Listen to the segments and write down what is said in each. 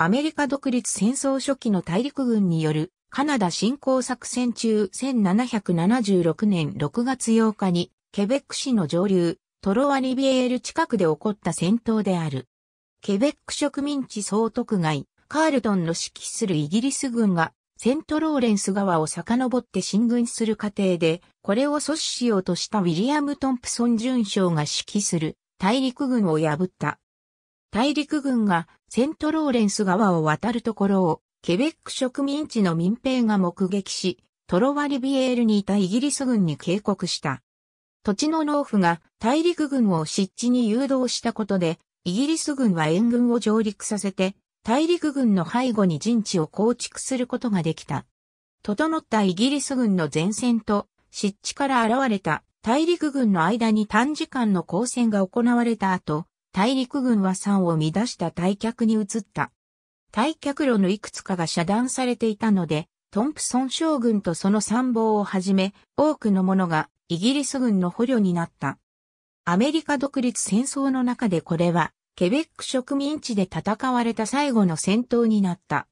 アメリカ独立戦争初期の大陸軍によるカナダ侵攻作戦中1776年6月8日にケベック市の上流トロワリビエール近くで起こった戦闘である。ケベック植民地総督外カールトンの指揮するイギリス軍がセントローレンス川を遡って進軍する過程でこれを阻止しようとしたウィリアム・トンプソン准将が指揮する大陸軍を破った大陸軍がセントローレンス川を渡るところをケベック植民地の民兵が目撃し、トロワリビエールにいたイギリス軍に警告した。土地の農夫が大陸軍を湿地に誘導したことで、イギリス軍は援軍を上陸させて、大陸軍の背後に陣地を構築することができた。整ったイギリス軍の前線と湿地から現れた大陸軍の間に短時間の交戦が行われた後、大陸軍は山を乱した退却に移った。退却路のいくつかが遮断されていたので、トンプソン将軍とその参謀をはじめ、多くの者がイギリス軍の捕虜になった。アメリカ独立戦争の中でこれは、ケベック植民地で戦われた最後の戦闘になった。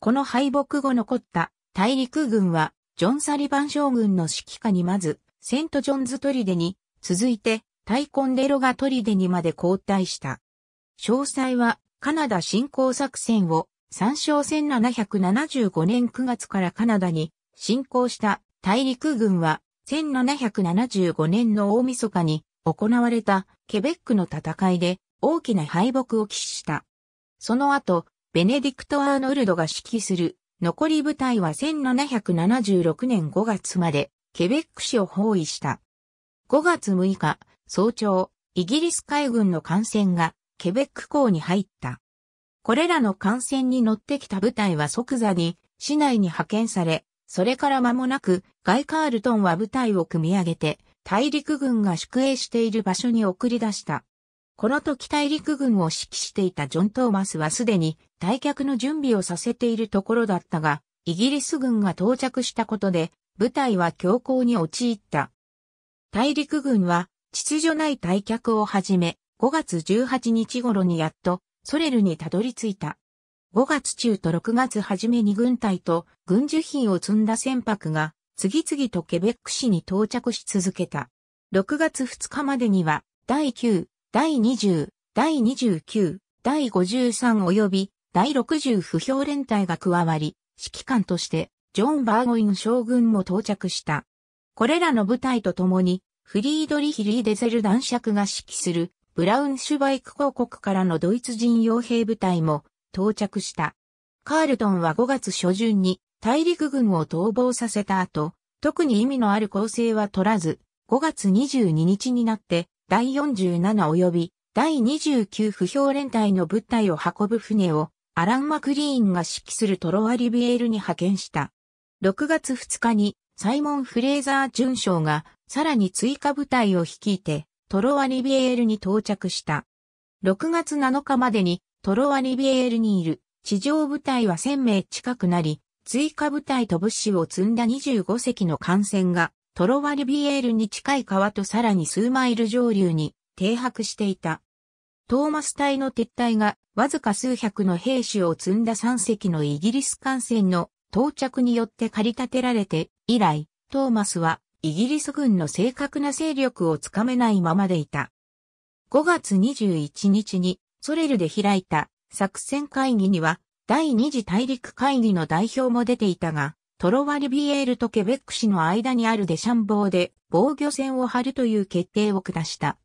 この敗北後残った大陸軍は、ジョン・サリバン将軍の指揮下にまず、セント・ジョンズ砦に、続いて、タイコンデロがトリデにまで交代した。詳細はカナダ侵攻作戦を参照1775年9月からカナダに侵攻した大陸軍は1775年の大晦日に行われたケベックの戦いで大きな敗北を喫した。その後、ベネディクト・アーノルドが指揮する残り部隊は1776年5月までケベック市を包囲した。5月6日、早朝、イギリス海軍の艦船がケベック港に入った。これらの艦船に乗ってきた部隊は即座に市内に派遣され、それから間もなくガイ・カールトンは部隊を組み上げて大陸軍が宿営している場所に送り出した。この時大陸軍を指揮していたジョン・トーマスはすでに退却の準備をさせているところだったが、イギリス軍が到着したことで部隊は強行に陥った。大陸軍は秩序ない退却をはじめ、5月18日頃にやっと、ソレルにたどり着いた。5月中と6月初めに軍隊と軍需品を積んだ船舶が、次々とケベック市に到着し続けた。6月2日までには、第9、第20、第29、第53及び第60不評連隊が加わり、指揮官としてジョン・バーゴイン将軍も到着した。これらの部隊と共にフリードリヒ・リーデゼル男爵が指揮するブラウンシュバイク公国からのドイツ人傭兵部隊も到着した。カールトンは5月初旬に大陸軍を逃亡させた後、特に意味のある構成は取らず、5月22日になって第47及び第29不評連隊の物体を運ぶ船をアラン・マクリーンが指揮するトロアリビエールに派遣した。6月2日にサイモン・フレーザー巡将が、さらに追加部隊を率いて、トロワ・リビエールに到着した。6月7日までに、トロワ・リビエールにいる、地上部隊は1000名近くなり、追加部隊と物資を積んだ25隻の艦船が、トロワ・リビエールに近い川とさらに数マイル上流に停泊していた。トーマス隊の撤退がわずか数百の兵士を積んだ3隻のイギリス艦船の到着によって駆り立てられて、以来、トーマスはイギリス軍の正確な勢力をつかめないままでいた。5月21日にソレルで開いた作戦会議には第二次大陸会議の代表も出ていたが、トロワリビエールとケベック市の間にあるデシャンボーで防御線を張るという決定を下した。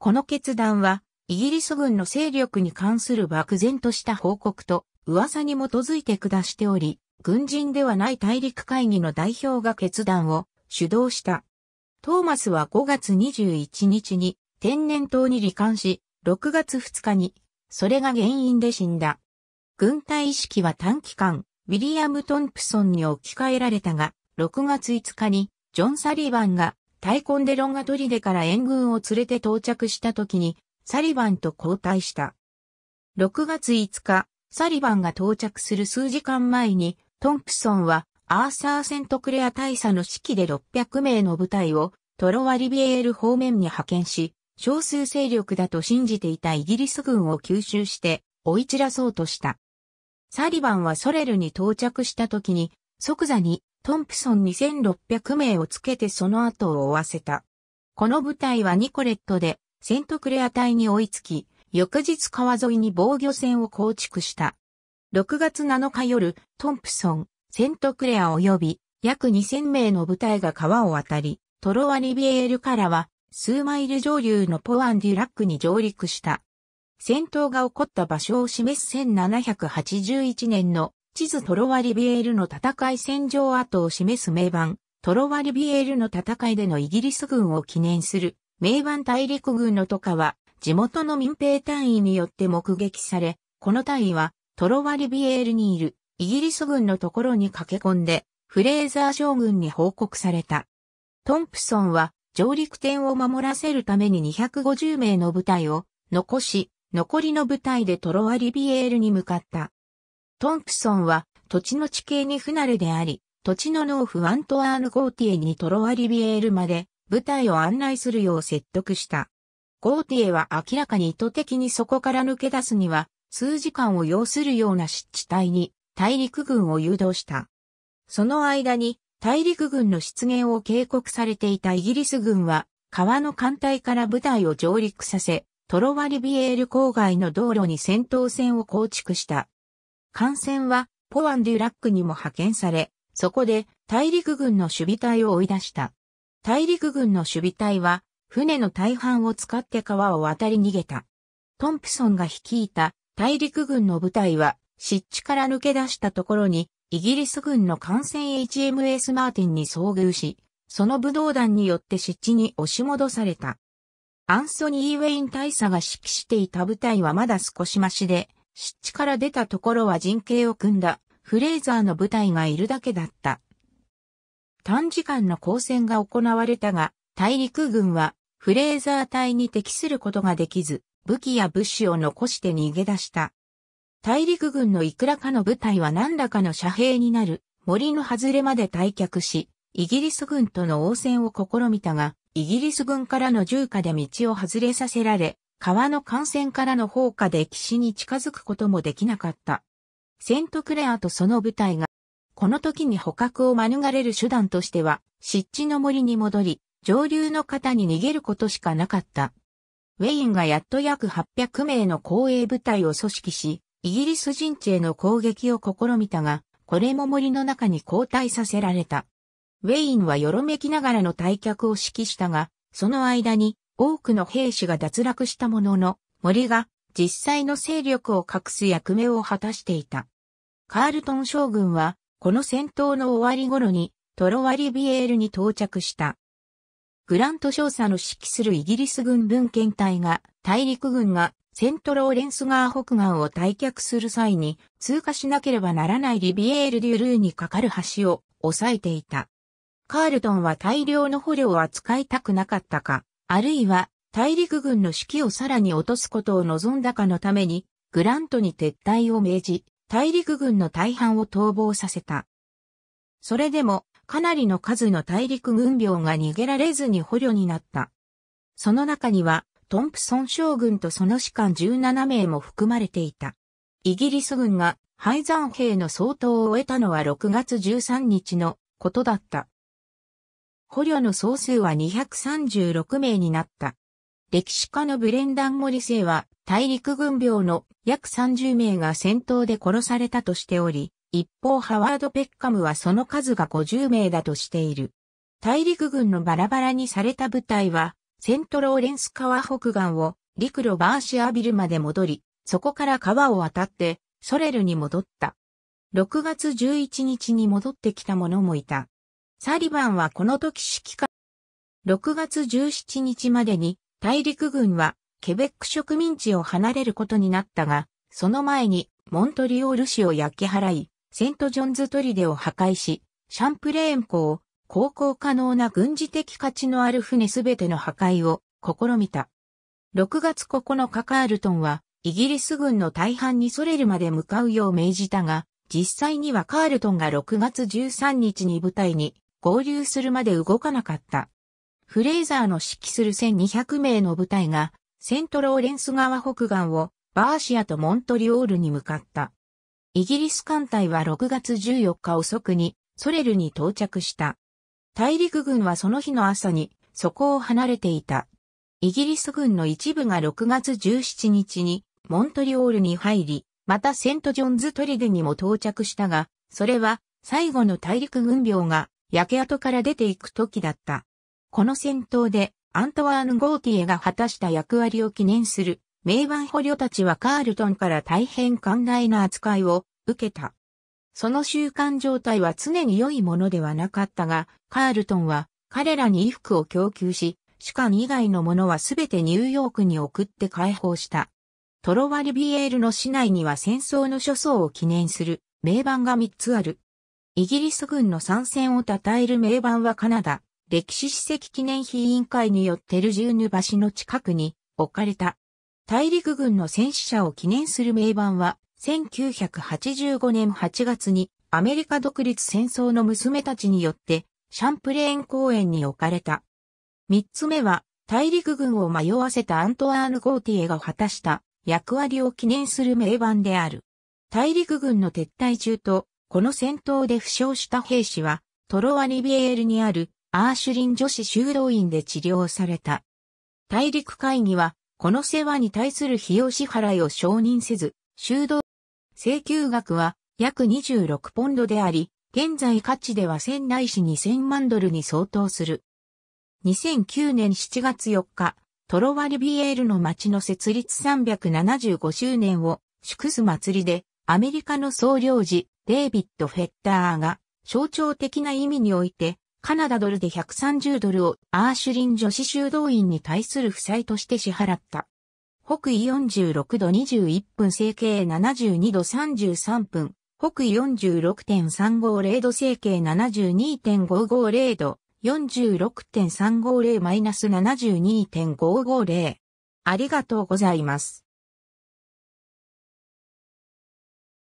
この決断はイギリス軍の勢力に関する漠然とした報告と噂に基づいて下しており、軍人ではない大陸会議の代表が決断を主導した。トーマスは5月21日に天然痘に罹患し、6月2日にそれが原因で死んだ。軍隊意識は短期間、ウィリアム・トンプソンに置き換えられたが、6月5日にジョン・サリバンがタイコンデロンガトリデから援軍を連れて到着した時に、サリバンと交代した。6月5日、サリバンが到着する数時間前に、トンプソンはアーサー・セントクレア大佐の指揮で600名の部隊をトロワリビエール方面に派遣し、少数勢力だと信じていたイギリス軍を吸収して追い散らそうとした。サリバンはソレルに到着した時に即座にトンプソン2600名をつけてその後を追わせた。この部隊はニコレットでセントクレア隊に追いつき、翌日川沿いに防御線を構築した。6月7日夜、トンプソン、セントクレア及び約2000名の部隊が川を渡り、トロワリビエールからは数マイル上流のポアンデュラックに上陸した。戦闘が起こった場所を示す1781年の地図トロワリビエールの戦い戦場跡を示す名盤、トロワリビエールの戦いでのイギリス軍を記念する名盤大陸軍のとかは地元の民兵隊員によって目撃され、この隊はトロワリビエールにいるイギリス軍のところに駆け込んで、フレーザー将軍に報告された。トンプソンは上陸点を守らせるために250名の部隊を残し、残りの部隊でトロワリビエールに向かった。トンプソンは土地の地形に不慣れであり、土地の農夫アントワーヌ・ゴーティエにトロワリビエールまで部隊を案内するよう説得した。ゴーティエは明らかに意図的にそこから抜け出すには数時間を要するような湿地帯に大陸軍を誘導した。その間に大陸軍の出現を警告されていたイギリス軍は川の艦隊から部隊を上陸させ、トロワリビエール郊外の道路に戦闘線を構築した。艦船はポワン・デュラックにも派遣され、そこで大陸軍の守備隊を追い出した。大陸軍の守備隊は船の大半を使って川を渡り逃げた。トンプソンが率いた大陸軍の部隊は湿地から抜け出したところに、イギリス軍の艦船 HMS マーティンに遭遇し、その武道団によって湿地に押し戻された。アンソニー・ウェイン大佐が指揮していた部隊はまだ少しましで、湿地から出たところは陣形を組んだフレーザーの部隊がいるだけだった。短時間の交戦が行われたが、大陸軍はフレーザー隊に適することができず、武器や物資を残して逃げ出した。大陸軍のいくらかの部隊は何らかの遮蔽になる森の外れまで退却し、イギリス軍との応戦を試みたが、イギリス軍からの銃火で道を外れさせられ、川の幹線からの放火で岸に近づくこともできなかった。セントクレアとその部隊が、この時に捕獲を免れる手段としては、湿地の森に戻り、上流の方に逃げることしかなかった。ウェインがやっと約800名の後衛部隊を組織し、イギリス陣地への攻撃を試みたが、これも森の中に後退させられた。ウェインはよろめきながらの退却を指揮したが、その間に多くの兵士が脱落したものの、森が実際の勢力を隠す役目を果たしていた。カールトン将軍は、この戦闘の終わり頃に、トロワリビエールに到着した。グラント少佐の指揮するイギリス軍文献隊が、大陸軍がセントローレンス川北岸を退却する際に通過しなければならないリビエール・デュルーに架かる橋を抑えていた。カールトンは大量の捕虜を扱いたくなかったか、あるいは大陸軍の指揮をさらに落とすことを望んだかのために、グラントに撤退を命じ、大陸軍の大半を逃亡させた。それでもかなりの数の大陸軍病が逃げられずに捕虜になった。その中には、トンプソン将軍とその士官17名も含まれていた。イギリス軍が廃山兵の相当を終えたのは6月13日のことだった。捕虜の総数は236名になった。歴史家のブレンダン・モリセイは大陸軍病の約30名が戦闘で殺されたとしており、一方ハワード・ペッカムはその数が50名だとしている。大陸軍のバラバラにされた部隊は、セントローレンス川北岸を陸路バーシアビルまで戻り、そこから川を渡ってソレルに戻った。6月11日に戻ってきた者もいた。サリバンはこの時指揮官。6月17日までに大陸軍はケベック植民地を離れることになったが、その前にモントリオール市を焼き払い、セントジョンズ砦を破壊し、シャンプレーン港を航行可能な軍事的価値のある船すべての破壊を試みた。6月9日カールトンはイギリス軍の大半にソレルまで向かうよう命じたが、実際にはカールトンが6月13日に部隊に合流するまで動かなかった。フレイザーの指揮する1200名の部隊がセントローレンス川北岸をバーシアとモントリオールに向かった。イギリス艦隊は6月14日遅くにソレルに到着した。大陸軍はその日の朝にそこを離れていた。イギリス軍の一部が6月17日にモントリオールに入り、またセントジョンズトリデにも到着したが、それは最後の大陸軍病が焼け跡から出ていく時だった。この戦闘でアントワーヌ・ゴーティエが果たした役割を記念する名盤捕虜たちはカールトンから大変寛大な扱いを受けた。その習慣状態は常に良いものではなかったが、カールトンは彼らに衣服を供給し、主官以外のものはすべてニューヨークに送って解放した。トロワリビエールの市内には戦争の諸相を記念する名盤が3つある。イギリス軍の参戦を称える名盤はカナダ歴史史跡記念碑委員会によってルジューヌ橋の近くに置かれた。大陸軍の戦死者を記念する名板は、1985年8月にアメリカ独立戦争の娘たちによってシャンプレーン公園に置かれた。三つ目は大陸軍を迷わせたアントワーヌ・ゴーティエが果たした役割を記念する名板である。大陸軍の撤退中と、この戦闘で負傷した兵士は、トロワリビエールにあるアーシュリン女子修道院で治療された。大陸会議はこの世話に対する費用支払いを承認せず、修道請求額は約26ポンドであり、現在価値では1000ないし2000万ドルに相当する。2009年7月4日、トロワリビエールの町の設立375周年を祝す祭りで、アメリカの総領事、デイビッド・フェッターが象徴的な意味において、カナダドルで130ドルをアーシュリン女子修道院に対する負債として支払った。北緯46度21分、整形72度33分、北緯46.350度、整形72.550度、46.350-72.550。ありがとうございます。